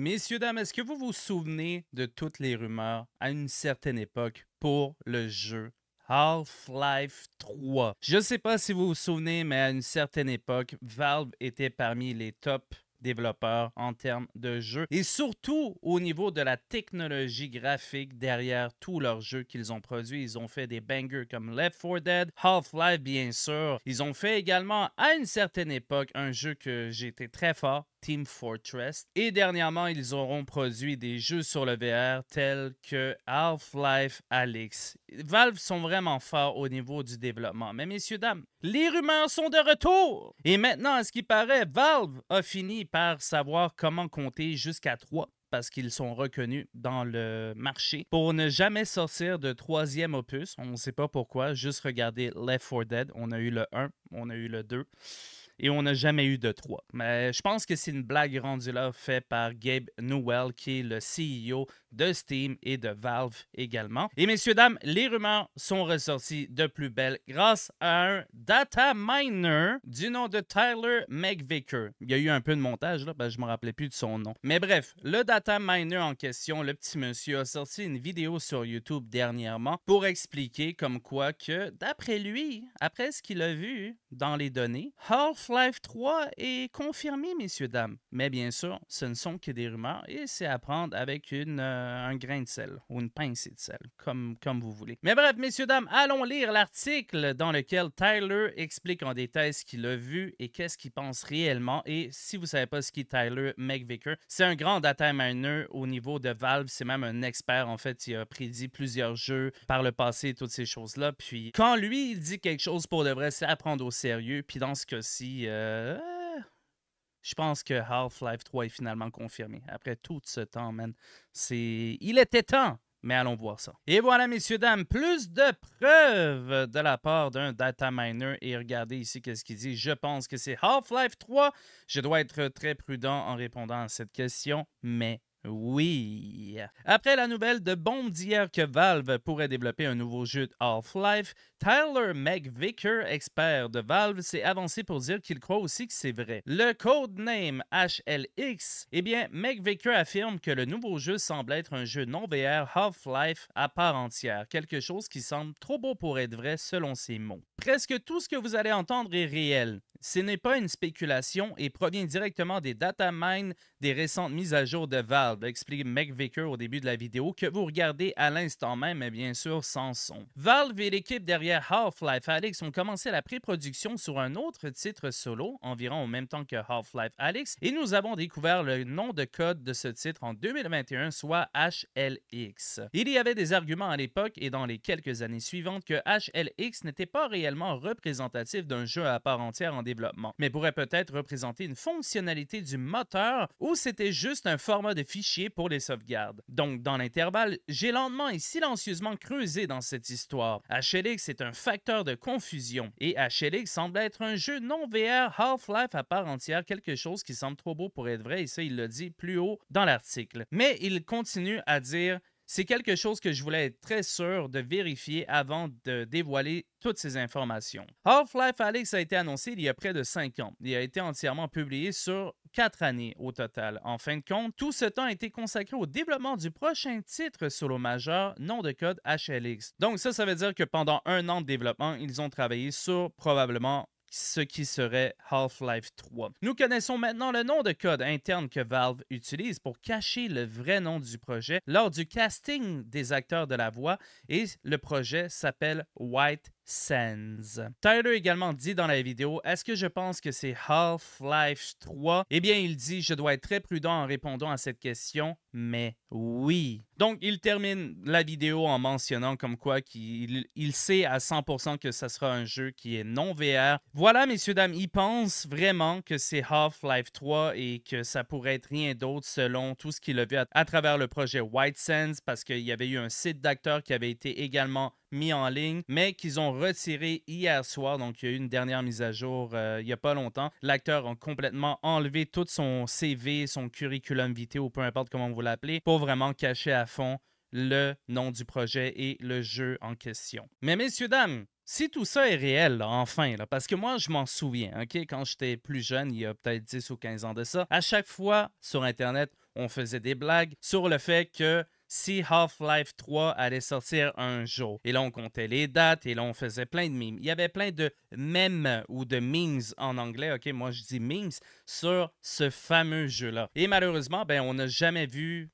Messieurs, dames, est-ce que vous vous souvenez de toutes les rumeurs à une certaine époque pour le jeu Half-Life 3? Je ne sais pas si vous vous souvenez, mais à une certaine époque, Valve était parmi les top développeurs en termes de jeux. et surtout au niveau de la technologie graphique derrière tous leurs jeux qu'ils ont produits. Ils ont fait des bangers comme Left 4 Dead, Half-Life bien sûr. Ils ont fait également à une certaine époque un jeu que j'étais très fort Team Fortress. Et dernièrement, ils auront produit des jeux sur le VR tels que Half-Life Alyx. Valve sont vraiment forts au niveau du développement. Mais messieurs, dames, les rumeurs sont de retour. Et maintenant, à ce qui paraît, Valve a fini par savoir comment compter jusqu'à 3 parce qu'ils sont reconnus dans le marché pour ne jamais sortir de troisième opus. On ne sait pas pourquoi, juste regardez Left 4 Dead. On a eu le 1, on a eu le 2 et on n'a jamais eu de trois. Mais je pense que c'est une blague rendue là faite par Gabe Newell, qui est le CEO de Steam et de Valve également. Et messieurs, dames, les rumeurs sont ressorties de plus belle grâce à un data miner du nom de Tyler McVicker. Il y a eu un peu de montage, là, je ne me rappelais plus de son nom. Mais bref, le data miner en question, le petit monsieur, a sorti une vidéo sur YouTube dernièrement pour expliquer comme quoi que, d'après lui, après ce qu'il a vu dans les données, Half life 3 est confirmé, messieurs, dames. Mais bien sûr, ce ne sont que des rumeurs et c'est à prendre avec une, euh, un grain de sel ou une pincée de sel, comme, comme vous voulez. Mais bref, messieurs, dames, allons lire l'article dans lequel Tyler explique en détail ce qu'il a vu et qu'est-ce qu'il pense réellement. Et si vous ne savez pas ce qu'est Tyler McVicker, c'est un grand data miner au niveau de Valve. C'est même un expert, en fait. Il a prédit plusieurs jeux par le passé, toutes ces choses-là. Puis quand lui, il dit quelque chose pour de vrai, c'est à prendre au sérieux. Puis dans ce cas-ci, euh, euh, je pense que Half-Life 3 est finalement confirmé. Après tout ce temps, man, c'est. Il était temps! Mais allons voir ça. Et voilà, messieurs, dames, plus de preuves de la part d'un data miner. Et regardez ici qu'est-ce qu'il dit. Je pense que c'est Half-Life 3. Je dois être très prudent en répondant à cette question, mais oui. Après la nouvelle de bombe d'hier que Valve pourrait développer un nouveau jeu de Half-Life, Tyler McVicker, expert de Valve, s'est avancé pour dire qu'il croit aussi que c'est vrai. Le codename HLX, eh bien, McVicker affirme que le nouveau jeu semble être un jeu non VR Half-Life à part entière, quelque chose qui semble trop beau pour être vrai selon ses mots. Presque tout ce que vous allez entendre est réel. Ce n'est pas une spéculation et provient directement des data mines des récentes mises à jour de Valve, explique McVicker au début de la vidéo que vous regardez à l'instant même, mais bien sûr sans son. Valve et l'équipe derrière Half-Life Alyx ont commencé la pré-production sur un autre titre solo, environ au même temps que Half-Life Alyx, et nous avons découvert le nom de code de ce titre en 2021, soit HLX. Il y avait des arguments à l'époque et dans les quelques années suivantes que HLX n'était pas réel représentatif d'un jeu à part entière en développement, mais pourrait peut-être représenter une fonctionnalité du moteur ou c'était juste un format de fichier pour les sauvegardes. Donc, dans l'intervalle, j'ai lentement et silencieusement creusé dans cette histoire. HLX est un facteur de confusion et HLX semble être un jeu non VR Half-Life à part entière, quelque chose qui semble trop beau pour être vrai et ça, il le dit plus haut dans l'article. Mais il continue à dire c'est quelque chose que je voulais être très sûr de vérifier avant de dévoiler toutes ces informations. Half-Life Alix a été annoncé il y a près de 5 ans Il a été entièrement publié sur 4 années au total. En fin de compte, tout ce temps a été consacré au développement du prochain titre solo majeur, nom de code HLX. Donc ça, ça veut dire que pendant un an de développement, ils ont travaillé sur probablement ce qui serait Half-Life 3. Nous connaissons maintenant le nom de code interne que Valve utilise pour cacher le vrai nom du projet lors du casting des acteurs de la voix et le projet s'appelle White Tyler également dit dans la vidéo Est-ce que je pense que c'est Half-Life 3 Eh bien, il dit Je dois être très prudent en répondant à cette question, mais oui. Donc, il termine la vidéo en mentionnant comme quoi qu'il il sait à 100% que ça sera un jeu qui est non VR. Voilà, messieurs, dames, il pense vraiment que c'est Half-Life 3 et que ça pourrait être rien d'autre selon tout ce qu'il a vu à, à, travers le projet White Sands parce qu'il y avait eu un site d'acteurs qui avait été également mis en ligne, mais qu'ils ont retiré hier soir. Donc, il y a eu une dernière mise à jour euh, il n'y a pas longtemps. L'acteur a complètement enlevé tout son CV, son curriculum vitae, ou peu importe comment vous l'appelez, pour vraiment cacher à fond le nom du projet et le jeu en question. Mais messieurs, dames, si tout ça est réel, enfin, parce que moi, je m'en souviens, OK, quand j'étais plus jeune, il y a peut-être 10 ou 15 ans de ça, à chaque fois sur Internet, on faisait des blagues sur le fait que si Half-Life 3 allait sortir un jour. Et là, on comptait les dates et là, on faisait plein de memes. Il y avait plein de mèmes ou de memes en anglais. OK, moi, je dis memes sur ce fameux jeu-là. Et malheureusement, ben, on n'a jamais vu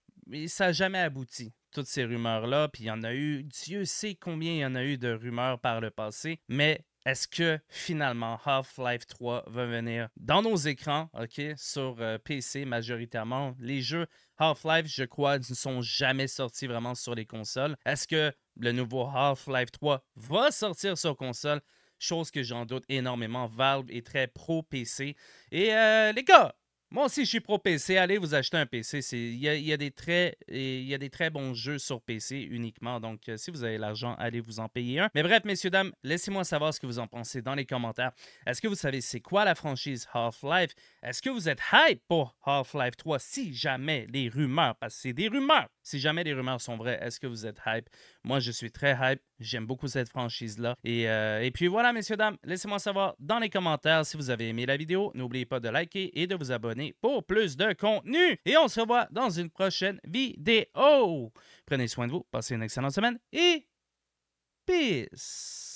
ça n'a jamais abouti toutes ces rumeurs-là, puis il y en a eu, Dieu sait combien il y en a eu de rumeurs par le passé, mais est-ce que finalement Half-Life 3 va venir dans nos écrans, OK, sur euh, PC majoritairement? Les jeux Half-Life, je crois, ne sont jamais sortis vraiment sur les consoles. Est-ce que le nouveau Half-Life 3 va sortir sur console? Chose que j'en doute énormément. Valve est très pro-PC. Et euh, les gars, moi aussi, je suis pro PC. Allez vous acheter un PC. Il y a, des très, y a des très bons jeux sur PC uniquement. Donc, euh, si vous avez l'argent, allez vous en payer un. Mais bref, messieurs, dames, laissez-moi savoir ce que vous en pensez dans les commentaires. Est-ce que vous savez c'est quoi la franchise Half-Life? Est-ce que vous êtes hype pour Half-Life 3 si jamais les rumeurs, parce que c'est des rumeurs, si jamais les rumeurs sont vraies, est-ce que vous êtes hype? Moi, je suis très hype. J'aime beaucoup cette franchise-là. Euh, et, puis voilà, messieurs, dames, laissez-moi savoir dans les commentaires si vous avez aimé la vidéo. N'oubliez pas de liker et de vous abonner pour plus de contenu. Et on se revoit dans une prochaine vidéo. Prenez soin de vous, passez une excellente semaine et peace!